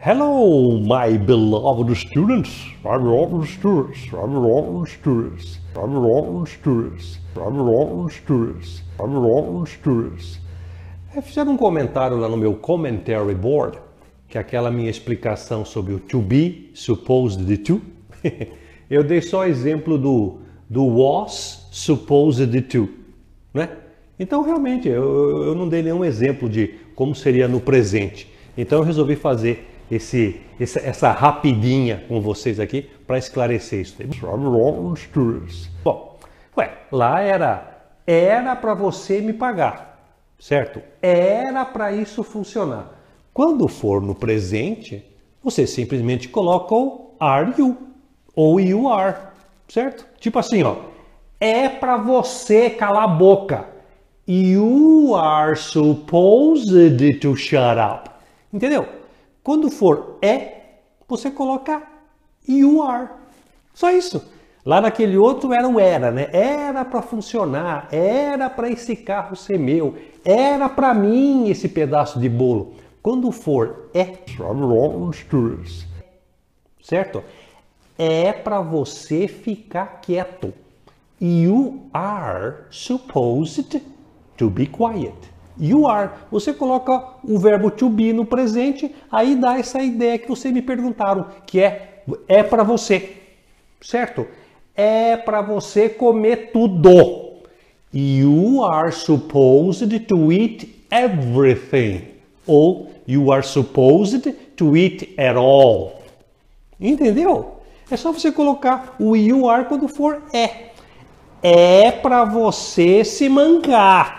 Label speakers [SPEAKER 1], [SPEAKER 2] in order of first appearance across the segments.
[SPEAKER 1] Hello, my beloved students. I'm beloved students. I'm beloved students. I'm beloved students. I'm beloved students. I'm beloved students. É, fizeram um comentário lá no meu commentary board, que é aquela minha explicação sobre o to be, supposed to. Eu dei só exemplo do, do was, supposed to, né? Então, realmente, eu, eu não dei nenhum exemplo de como seria no presente. Então, eu resolvi fazer esse, essa, essa rapidinha com vocês aqui para esclarecer isso. Bom, ué, lá era era para você me pagar, certo? Era para isso funcionar. Quando for no presente, você simplesmente coloca o are you ou you are, certo? Tipo assim, ó, é para você calar a boca. You are supposed to shut up. Entendeu? Quando for é, você coloca you are. Só isso. Lá naquele outro era um era, né? Era para funcionar, era para esse carro ser meu, era para mim esse pedaço de bolo. Quando for é, certo? É para você ficar quieto. You are supposed to be quiet you are. Você coloca o verbo to be no presente, aí dá essa ideia que você me perguntaram, que é é para você. Certo? É para você comer tudo. You are supposed to eat everything. Ou you are supposed to eat at all. Entendeu? É só você colocar o you are quando for é. É para você se mancar.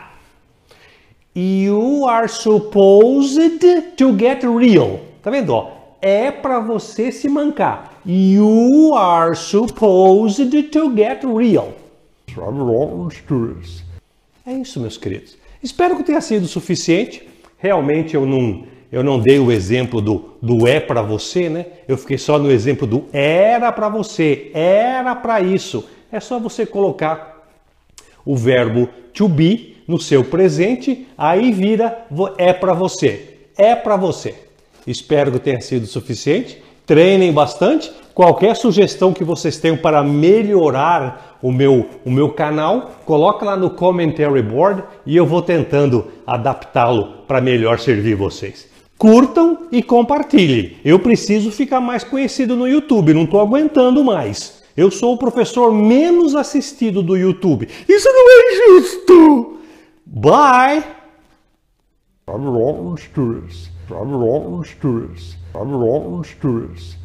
[SPEAKER 1] You are supposed to get real. Tá vendo? Ó? É para você se mancar. You are supposed to get real. É isso, meus queridos. Espero que tenha sido suficiente. Realmente eu não eu não dei o exemplo do, do é para você, né? Eu fiquei só no exemplo do era para você, era para isso. É só você colocar o verbo to be no seu presente, aí vira é para você. É para você. Espero que tenha sido suficiente. Treinem bastante. Qualquer sugestão que vocês tenham para melhorar o meu, o meu canal, coloca lá no commentary board e eu vou tentando adaptá-lo para melhor servir vocês. Curtam e compartilhem. Eu preciso ficar mais conhecido no YouTube, não estou aguentando mais. Eu sou o professor menos assistido do YouTube. Isso não é justo! Bye. I'm rotten Stewart. I'm rotten Stewart. I'm rotten Stewart.